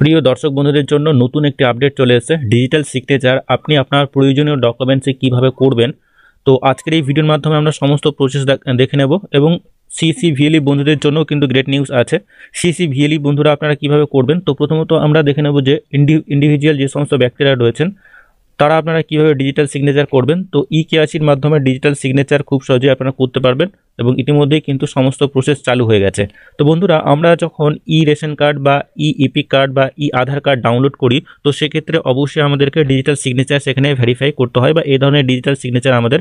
প্রিয় দর্শক বন্ধুদের জন্য নতুন একটি আপডেট চলে এসেছে ডিজিটাল সিগনেচার আপনি আপনার প্রয়োজনীয় ডকুমেন্টসে কিভাবে করবেন তো আজকের এই ভিডিওর মাধ্যমে আমরা সমস্ত প্রসেস দেখে নেব এবং সিসিভিএলই e বন্ধুদের জন্য কিন্তু গ্রেট নিউজ আছে সিসিভিএলই e বন্ধুরা আপনারা কিভাবে করবেন তো প্রথমত আমরা দেখে নেব যে ইন্ডিভিজুয়াল যে সমস্ত ব্যক্তিরা রয়েছেন তারা আপনারা কীভাবে ডিজিটাল সিগনেচার করবেন তো ই কেআসির মাধ্যমে ডিজিটাল সিগনেচার খুব সহজেই আপনারা করতে পারবেন এবং ইতিমধ্যেই কিন্তু সমস্ত প্রসেস চালু হয়ে গেছে তো বন্ধুরা আমরা যখন ই রেশন কার্ড বা ই ইপি কার্ড বা ই আধার কার্ড ডাউনলোড করি তো সেক্ষেত্রে অবশ্যই আমাদেরকে ডিজিটাল সিগনেচার সেখানে ভেরিফাই করতে হয় বা এই ধরনের ডিজিটাল সিগনেচার আমাদের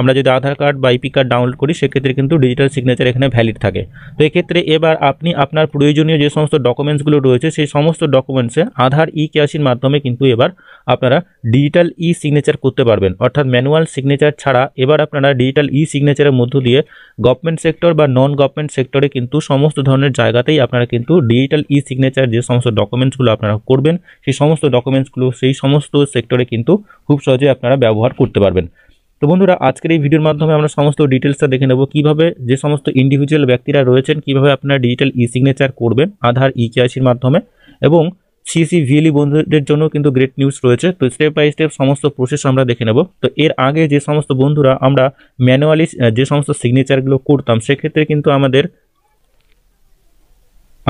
আমরা যদি আধার কার্ড বা আইপি কার্ড ডাউনলোড করি সেক্ষেত্রে কিন্তু ডিজিটাল সিগনেচার এখানে ভ্যালিড থাকে তো এক্ষেত্রে এবার আপনি আপনার প্রয়োজনীয় যে সমস্ত ডকুমেন্টসগুলো রয়েছে সেই সমস্ত ডকুমেন্টসে আধার ই কেয়াসির মাধ্যমে কিন্তু এবার আপনারা ডিজিটাল ই সিগনেচার করতে পারবেন অর্থাৎ ম্যানুয়াল সিগনেচার ছাড়া এবার আপনারা ডিজিটাল ই সিগনেচারের মধ্য দিয়ে গভর্নমেন্ট সেক্টর বা নন গভর্নমেন্ট সেক্টরে কিন্তু সমস্ত ধরনের জায়গাতেই আপনারা কিন্তু ডিজিটাল ই সিগনেচার যে সমস্ত ডকুমেন্টসগুলো আপনারা করবেন সেই সমস্ত ডকুমেন্টসগুলো সেই সমস্ত সেক্টরে কিন্তু খুব সহজে আপনারা ব্যবহার করতে পারবেন তো বন্ধুরা আজকের এই ভিডিওর মাধ্যমে আমরা সমস্ত ডিটেলসটা দেখে নেব কীভাবে যে সমস্ত ইন্ডিভিজুয়াল ব্যক্তিরা রয়েছেন কীভাবে আপনারা ডিজিটাল ই সিগনেচার করবেন আধার ই কেআইসির মাধ্যমে এবং সিসি ভিএলই e বন্ধুদের জন্য কিন্তু গ্রেট নিউজ রয়েছে তো স্টেপ বাই স্টেপ সমস্ত প্রসেস আমরা দেখে নেব তো এর আগে যে সমস্ত বন্ধুরা আমরা ম্যানুয়ালি যে সমস্ত সিগনেচারগুলো করতাম সেক্ষেত্রে কিন্তু আমাদের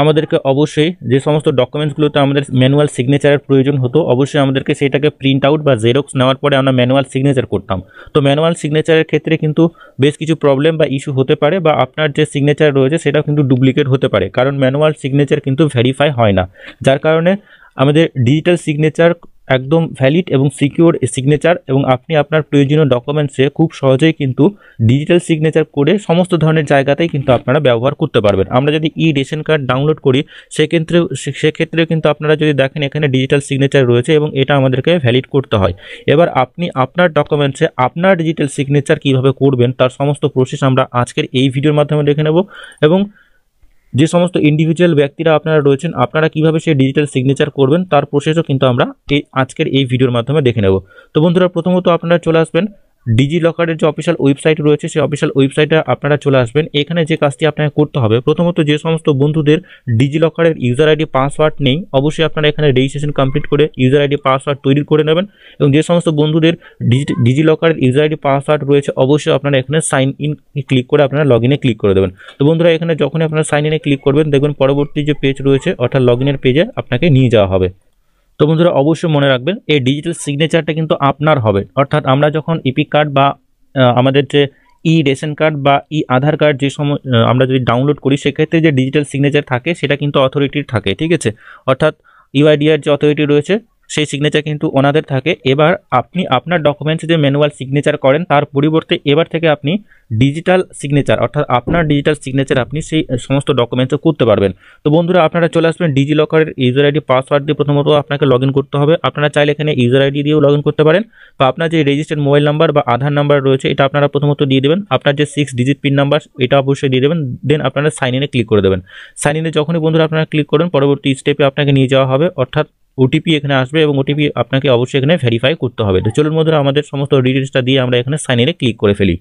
আমাদেরকে অবশ্যই যে সমস্ত ডকুমেন্টসগুলোতে আমাদের ম্যানুয়াল সিগনেচারের প্রয়োজন হতো অবশ্যই আমাদেরকে সেটাকে প্রিন্ট আউট বা জেরক্স নেওয়ার পরে আমরা ম্যানুয়াল সিগনেচার করতাম তো ম্যানুয়াল সিগনেচারের ক্ষেত্রে কিন্তু বেশ কিছু প্রবলেম বা ইস্যু হতে পারে বা আপনার যে সিগনেচার রয়েছে সেটাও কিন্তু ডুপ্লিকেট হতে পারে কারণ ম্যানুয়াল সিগনেচার কিন্তু ভেরিফাই হয় না যার কারণে আমাদের ডিজিটাল সিগনেচার একদম ভ্যালিড এবং সিকিউর সিগনেচার এবং আপনি আপনার প্রয়োজনীয় ডকুমেন্টসে খুব সহজেই কিন্তু ডিজিটাল সিগনেচার করে সমস্ত ধরনের জায়গাতেই কিন্তু আপনারা ব্যবহার করতে পারবেন আমরা যদি ই রেশন কার্ড ডাউনলোড করি সেক্ষেত্রে সেক্ষেত্রে কিন্তু আপনারা যদি দেখেন এখানে ডিজিটাল সিগনেচার রয়েছে এবং এটা আমাদেরকে ভ্যালিড করতে হয় এবার আপনি আপনার ডকুমেন্টসে আপনার ডিজিটাল সিগনেচার কিভাবে করবেন তার সমস্ত প্রসেস আমরা আজকের এই ভিডিওর মাধ্যমে দেখে নেব এবং যে সমস্ত ইন্ডিভিজুয়াল ব্যক্তিরা আপনারা রয়েছেন আপনারা কিভাবে সেই ডিজিটাল সিগনেচার করবেন তার প্রসেসও কিন্তু আমরা এই আজকের এই ভিডিওর মাধ্যমে দেখে নেব তো বন্ধুরা প্রথমত আপনারা চলে আসবেন ডিজি লকারের যে অফিসিয়াল ওয়েবসাইট রয়েছে সেই অফিসিয়াল ওয়েবসাইটে আপনারা চলে আসবেন এখানে যে কাজটি আপনাকে করতে হবে প্রথমত যে সমস্ত বন্ধুদের ডিজি লকারের ইউজার আইডি পাসওয়ার্ড নেই অবশ্যই আপনারা এখানে রেজিস্ট্রেশন কমপ্লিট করে ইউজার আইডি পাসওয়ার্ড তৈরি করে নেবেন এবং যে সমস্ত বন্ধুদের ডিজি লকারের ইউজার আইডি পাসওয়ার্ড রয়েছে অবশ্যই আপনারা এখানে সাইন ইন ক্লিক করে আপনারা লগ ইনে ক্লিক করে দেবেন তো বন্ধুরা এখানে যখনই আপনারা সাইন ইনে ক্লিক করবেন দেখবেন পরবর্তী যে পেজ রয়েছে অর্থাৎ লগ ইনের পেজে আপনাকে নিয়ে যাওয়া হবে তো বন্ধুরা অবশ্যই মনে রাখবেন এই ডিজিটাল সিগনেচারটা কিন্তু আপনার হবে অর্থাৎ আমরা যখন ইপিক e কার্ড বা আমাদের যে ই রেশন কার্ড বা ই আধার কার্ড যে সময় আমরা যদি ডাউনলোড করি সেক্ষেত্রে যে ডিজিটাল সিগনেচার থাকে সেটা কিন্তু অথরিটির থাকে ঠিক আছে অর্থাৎ ইউআইডিআর যে অথরিটি রয়েছে সেই সিগনেচার কিন্তু ওনাদের থাকে এবার আপনি আপনার ডকুমেন্টস যে ম্যানুয়াল সিগনেচার করেন তার পরিবর্তে এবার থেকে আপনি ডিজিটাল সিগনেচার অর্থাৎ আপনার ডিজিটাল সিগনেচার আপনি সেই সমস্ত ডকুমেন্টসও করতে পারবেন তো বন্ধুরা আপনারা চলে আসবেন ডিজি লকারের ইউজার আইডি পাসওয়ার্ড দিয়ে প্রথমত আপনাকে লগ করতে হবে আপনারা চাইলে এখানে ইউজার আইডি দিয়েও লগ করতে পারেন বা আপনার যে রেজিস্টার্ড মোবাইল নাম্বার বা আধার নাম্বার রয়েছে এটা আপনারা প্রথমত দিয়ে দেবেন আপনার যে সিক্স ডিজিট পিন নাম্বার এটা অবশ্যই দিয়ে দেবেন দেন আপনারা সাইন ইনে ক্লিক করে দেবেন সাইন ইনে যখনই বন্ধুরা আপনারা ক্লিক করবেন পরবর্তী স্টেপে আপনাকে নিয়ে যাওয়া হবে অর্থাৎ ওটিপি এখানে আসবে এবং ওটিপি আপনাকে অবশ্যই এখানে ভেরিফাই করতে হবে তো চলুন বন্ধুরা আমাদের সমস্ত ডিটেলসটা দিয়ে আমরা এখানে সাইন ইনে ক্লিক করে ফেলি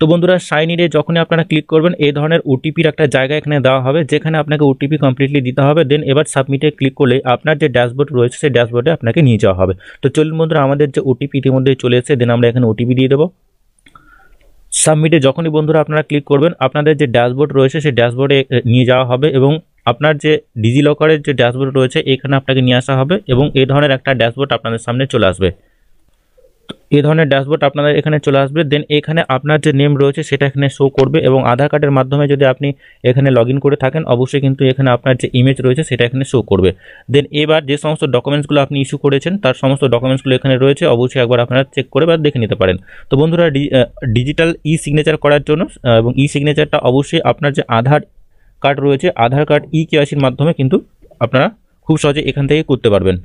তো বন্ধুরা সাইন ইনে যখনই আপনারা ক্লিক করবেন এই ধরনের ওটিপির একটা জায়গা এখানে দেওয়া হবে যেখানে আপনাকে ওটিপি কমপ্লিটলি দিতে হবে দেন এবার সাবমিটে ক্লিক করলে আপনার যে ড্যাশবোর্ড রয়েছে সেই ড্যাশবোর্ডে আপনাকে নিয়ে যাওয়া হবে তো চলুন বন্ধুরা আমাদের যে ওটিপি ইতিমধ্যে চলে এসেছে দেন আমরা এখানে ওটিপি দিয়ে দেবো সাবমিটে যখনই বন্ধুরা আপনারা ক্লিক করবেন আপনাদের যে ড্যাশবোর্ড রয়েছে সেই ড্যাশবোর্ডে নিয়ে যাওয়া হবে এবং আপনার যে ডিজি লকারের যে ড্যাশবোর্ড রয়েছে এখানে আপনাকে নিয়ে আসা হবে এবং এই ধরনের একটা ড্যাশবোর্ড আপনাদের সামনে চলে আসবে এই ধরনের ড্যাশবোর্ড আপনাদের এখানে চলে আসবে দেন এখানে আপনার যে নেম রয়েছে সেটা এখানে শো করবে এবং আধার কার্ডের মাধ্যমে যদি আপনি এখানে লগ করে থাকেন অবশ্যই কিন্তু এখানে আপনার যে ইমেজ রয়েছে সেটা এখানে শো করবে দেন এবার যে সমস্ত ডকুমেন্টসগুলো আপনি ইস্যু করেছেন তার সমস্ত ডকুমেন্টসগুলো এখানে রয়েছে অবশ্যই একবার আপনারা চেক করে বা দেখে নিতে পারেন তো বন্ধুরা ডিজিটাল ই সিগনেচার করার জন্য এবং ই সিগনেচারটা অবশ্যই আপনার যে আধার কার্ড রয়েছে আধার কার্ড ই কেওয়াইসির মাধ্যমে কিন্তু আপনারা খুব সহজে এখান থেকে করতে পারবেন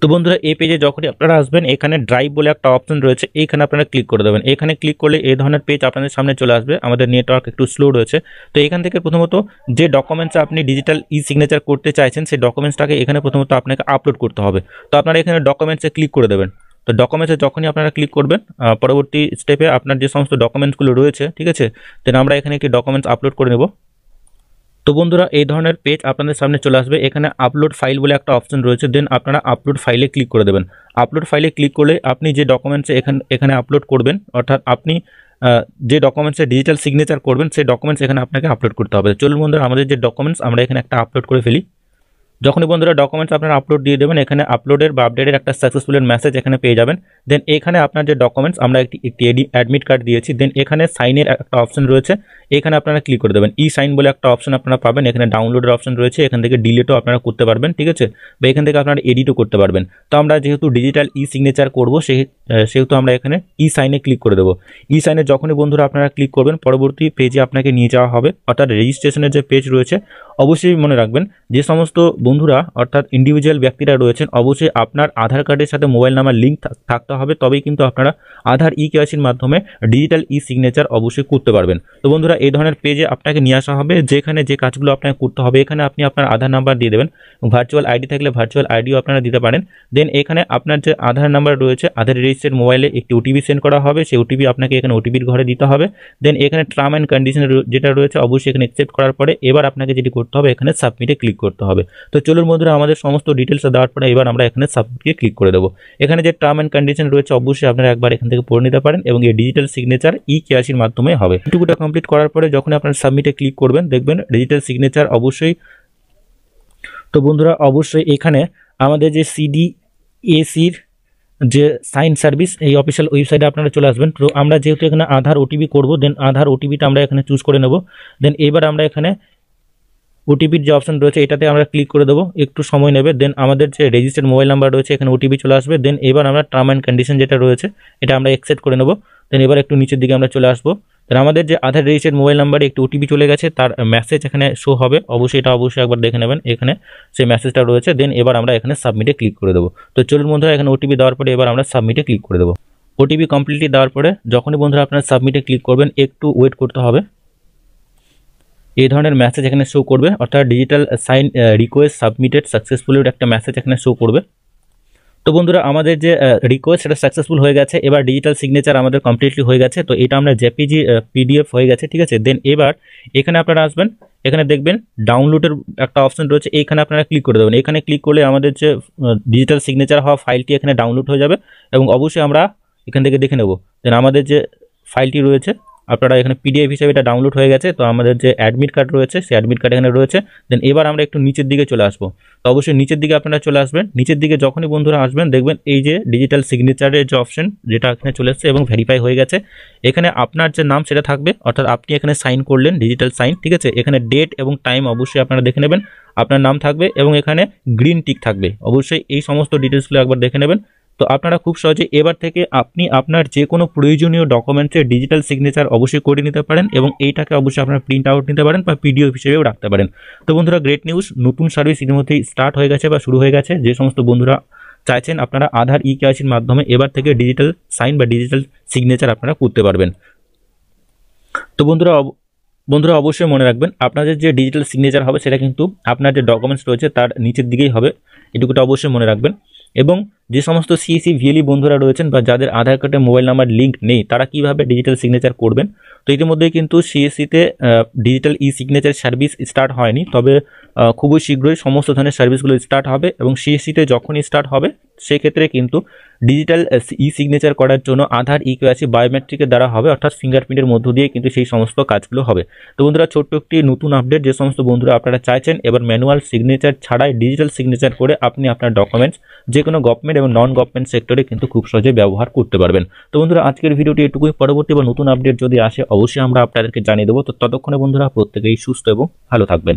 তো বন্ধুরা এই পেজে যখনই আপনারা আসবেন এখানে ড্রাইভ বলে একটা অপশন রয়েছে এইখানে আপনারা ক্লিক করে দেবেন এখানে ক্লিক করলে এই ধরনের পেজ আপনাদের সামনে চলে আসবে আমাদের নেটওয়ার্ক একটু স্লো রয়েছে তো এখান থেকে প্রথমত যে ডকুমেন্টস আপনি ডিজিটাল ই সিগনেচার করতে চাইছেন সেই ডকুমেন্টসটাকে এখানে প্রথমত আপনাকে আপলোড করতে হবে তো আপনারা এখানে ডকুমেন্টসে ক্লিক করে দেবেন তো ডকুমেন্টসে যখনই আপনারা ক্লিক করবেন পরবর্তী স্টেপে আপনার যে সমস্ত ডকুমেন্টসগুলো রয়েছে ঠিক আছে দেন আমরা এখানে একটি ডকুমেন্টস আপলোড করে নেব তো বন্ধুরা এই ধরনের পেজ আপনাদের সামনে চলে আসবে এখানে আপলোড ফাইল বলে একটা অপশন রয়েছে দেন আপনারা আপলোড ফাইলে ক্লিক করে দেবেন আপলোড ফাইলে ক্লিক করলে আপনি যে ডকুমেন্টসে এখানে এখানে আপলোড করবেন অর্থাৎ আপনি যে ডকুমেন্টসে ডিজিটাল সিগনেচার করবেন সেই ডকুমেন্টস এখানে আপনাকে আপলোড করতে হবে চলুন বন্ধুরা আমাদের যে ডকুমেন্টস আমরা এখানে একটা আপলোড করে ফেলি যখনই বন্ধুরা ডকুমেন্টস আপনারা আপলোড দিয়ে দেবেন এখানে আপলোডের বা আপডেটের একটা সাকসেসফুলের মেসেজ এখানে পেয়ে যাবেন দেন এখানে আপনার যে ডকুমেন্টস আমরা একটি একটি অ্যাডমিট কার্ড দিয়েছি দেন এখানে সাইনের একটা অপশন রয়েছে এখানে আপনারা ক্লিক করে দেবেন ই সাইন বলে একটা অপশন আপনারা পাবেন এখানে ডাউনলোডের অপশন রয়েছে এখান থেকে ডিলেটও আপনারা করতে পারবেন ঠিক আছে বা এখান থেকে আপনারা এডিটও করতে পারবেন তো আমরা যেহেতু ডিজিটাল ই সিগনেচার করবো সেহেতু আমরা এখানে ই সাইনে ক্লিক করে দেবো ই সাইনে যখনই বন্ধুরা আপনারা ক্লিক করবেন পরবর্তী পেজে আপনাকে নিয়ে যাওয়া হবে অর্থাৎ রেজিস্ট্রেশনের যে পেজ রয়েছে অবশ্যই মনে রাখবেন যে সমস্ত বন্ধুরা অর্থাৎ ইন্ডিভিজুয়াল ব্যক্তিরা রয়েছেন অবশ্যই আপনার আধার কার্ডের সাথে মোবাইল নাম্বার লিঙ্ক থাকতে হবে তবেই কিন্তু আপনারা আধার ই কেওয়াইসির মাধ্যমে ডিজিটাল ই সিগনেচার অবশ্যই করতে পারবেন তো বন্ধুরা এই ধরনের পেজে আপনাকে নিয়ে আসা হবে যেখানে যে কাজগুলো আপনাকে করতে হবে এখানে আপনি আপনার আধার নাম্বার দিয়ে দেবেন ভার্চুয়াল আইডি থাকলে ভার্চুয়াল আইডিও আপনারা দিতে পারেন দেন এখানে আপনার যে আধার নাম্বার রয়েছে আধার রেজিস্টার মোবাইলে একটি ওটিপি সেন্ড করা হবে সেই ওটিপি আপনাকে এখানে ওটিপির ঘরে দিতে হবে দেন এখানে টার্ম অ্যান্ড কন্ডিশন যেটা রয়েছে অবশ্যই এখানে অ্যাকসেপ্ট করার পরে এবার আপনাকে যেটি করতে হবে এখানে সাবমিটে ক্লিক করতে হবে তো চলুন বন্ধুরা আমাদের সমস্ত ডিটেলস দেওয়ার পরে এবার আমরা এখানে সাবমিটকে ক্লিক করে দেবো এখানে যে টার্ম অ্যান্ড কন্ডিশন রয়েছে অবশ্যই আপনারা একবার এখান থেকে পড়ে নিতে পারেন এবং এই ডিজিটাল সিগনেচার ই কেয়াসির মাধ্যমে হবে টুকুটা কমপ্লিট করার করার পরে যখন আপনার সাবমিটে ক্লিক করবেন দেখবেন ডিজিটাল সিগনেচার অবশ্যই তো বন্ধুরা অবশ্যই এখানে আমাদের যে সিডি এসির যে সাইন সার্ভিস এই অফিসিয়াল ওয়েবসাইটে আপনারা চলে আসবেন তো আমরা যেহেতু এখানে আধার ওটিপি করব দেন আধার ওটিপিটা আমরা এখানে চুজ করে নেব দেন এবার আমরা এখানে ওটিপির যে অপশান রয়েছে এটাতে আমরা ক্লিক করে দেবো একটু সময় নেবে দেন আমাদের যে রেজিস্টার্ড মোবাইল নাম্বার রয়েছে এখানে ওটিপি চলে আসবে দেন এবার আমরা টার্ম অ্যান্ড কন্ডিশন যেটা রয়েছে এটা আমরা অ্যাকসেপ্ট করে নেবো দেন এবার একটু নিচের দিকে আমরা চলে আসবো তাহলে আমাদের যে আধার রেজিস্টার্ড মোবাইল নাম্বারে একটি ওটিপি চলে গেছে তার মেসেজ এখানে শো হবে অবশ্যই এটা অবশ্যই একবার দেখে নেবেন এখানে সেই মেসেজটা রয়েছে দেন এবার আমরা এখানে সাবমিটে ক্লিক করে দেবো তো চলুন বন্ধুরা এখানে ওটিপি দেওয়ার পরে এবার আমরা সাবমিটে ক্লিক করে দেবো ওটিপি কমপ্লিটলি দেওয়ার পরে যখনই বন্ধুরা আপনারা সাবমিটে ক্লিক করবেন একটু ওয়েট করতে হবে এই ধরনের মেসেজ এখানে শো করবে অর্থাৎ ডিজিটাল সাইন রিকোয়েস্ট সাবমিটেড সাকসেসফুলের একটা মেসেজ এখানে শো করবে তো বন্ধুরা আমাদের যে রিকোয়েস্ট সেটা সাকসেসফুল হয়ে গেছে এবার ডিজিটাল সিগনেচার আমাদের কমপ্লিটলি হয়ে গেছে তো এটা আমরা জেপিজি পিডিএফ হয়ে গেছে ঠিক আছে দেন এবার এখানে আপনারা আসবেন এখানে দেখবেন ডাউনলোডের একটা অপশন রয়েছে এখানে আপনারা ক্লিক করে দেবেন এখানে ক্লিক করলে আমাদের যে ডিজিটাল সিগনেচার হওয়া ফাইলটি এখানে ডাউনলোড হয়ে যাবে এবং অবশ্যই আমরা এখান থেকে দেখে নেব দেন আমাদের যে ফাইলটি রয়েছে আপনারা এখানে পিডিএফ হিসেবে এটা ডাউনলোড হয়ে গেছে তো আমাদের যে অ্যাডমিট কার্ড রয়েছে সেই অ্যাডমিট কার্ড এখানে রয়েছে দেন এবার আমরা একটু নিচের দিকে চলে আসবো তো অবশ্যই নিচের দিকে আপনারা চলে আসবেন নিচের দিকে যখনই বন্ধুরা আসবেন দেখবেন এই যে ডিজিটাল সিগনেচারের যে অপশন যেটা এখানে চলে এসছে এবং ভেরিফাই হয়ে গেছে এখানে আপনার যে নাম সেটা থাকবে অর্থাৎ আপনি এখানে সাইন করলেন ডিজিটাল সাইন ঠিক আছে এখানে ডেট এবং টাইম অবশ্যই আপনারা দেখে নেবেন আপনার নাম থাকবে এবং এখানে গ্রিন টিক থাকবে অবশ্যই এই সমস্ত ডিটেলসগুলো একবার দেখে নেবেন তো আপনারা খুব সহজে এবার থেকে আপনি আপনার যে কোনো প্রয়োজনীয় ডকুমেন্টসের ডিজিটাল সিগনেচার অবশ্যই করে নিতে পারেন এবং এইটাকে অবশ্যই আপনার প্রিন্ট আউট নিতে পারেন বা পিডিএফ হিসেবেও রাখতে পারেন তো বন্ধুরা গ্রেট নিউজ নতুন সার্ভিস ইতিমধ্যেই স্টার্ট হয়ে গেছে বা শুরু হয়ে গেছে যে সমস্ত বন্ধুরা চাইছেন আপনারা আধার ই কেওয়াইসির মাধ্যমে এবার থেকে ডিজিটাল সাইন বা ডিজিটাল সিগনেচার আপনারা করতে পারবেন তো বন্ধুরা বন্ধুরা অবশ্যই মনে রাখবেন আপনাদের যে ডিজিটাল সিগনেচার হবে সেটা কিন্তু আপনার যে ডকুমেন্টস রয়েছে তার নিচের দিকেই হবে এটুকুটা অবশ্যই মনে রাখবেন এবং যে সমস্ত সিএসি ভিএলই e, e বন্ধুরা রয়েছেন বা যাদের আধার কার্ডে মোবাইল নাম্বার লিঙ্ক নেই তারা কিভাবে ডিজিটাল সিগনেচার করবেন তো ইতিমধ্যে কিন্তু সিএসিতে digital e signature service start হয়নি তবে খুবই শীঘ্রই সমস্ত ধরনের সার্ভিসগুলো স্টার্ট হবে এবং সিএসিতে e যখনই স্টার্ট হবে সেক্ষেত্রে কিন্তু ডিজিটাল ই সিগনেচার করার জন্য আধার ই কেওয়াইসি বায়োমেট্রিকের দ্বারা হবে অর্থাৎ ফিঙ্গারপ্রিন্টের মধ্য দিয়ে কিন্তু সেই সমস্ত কাজগুলো হবে তো বন্ধুরা ছোট্ট একটি নতুন আপডেট যে সমস্ত বন্ধুরা আপনারা চাইছেন এবার ম্যানুয়াল সিগনেচার ছাড়াই ডিজিটাল সিগনেচার করে আপনি আপনার ডকুমেন্টস যে কোনো গভর্নমেন্ট এবং নন গভর্নমেন্ট সেক্টরে কিন্তু খুব সহজে ব্যবহার করতে পারবেন তো বন্ধুরা আজকের ভিডিওটি এটুকুই পরবর্তী বা নতুন আপডেট যদি আসে অবশ্যই আমরা আপনাদেরকে জানিয়ে দেবো তো ততক্ষণে বন্ধুরা প্রত্যেকেই সুস্থ এবং ভালো থাকবেন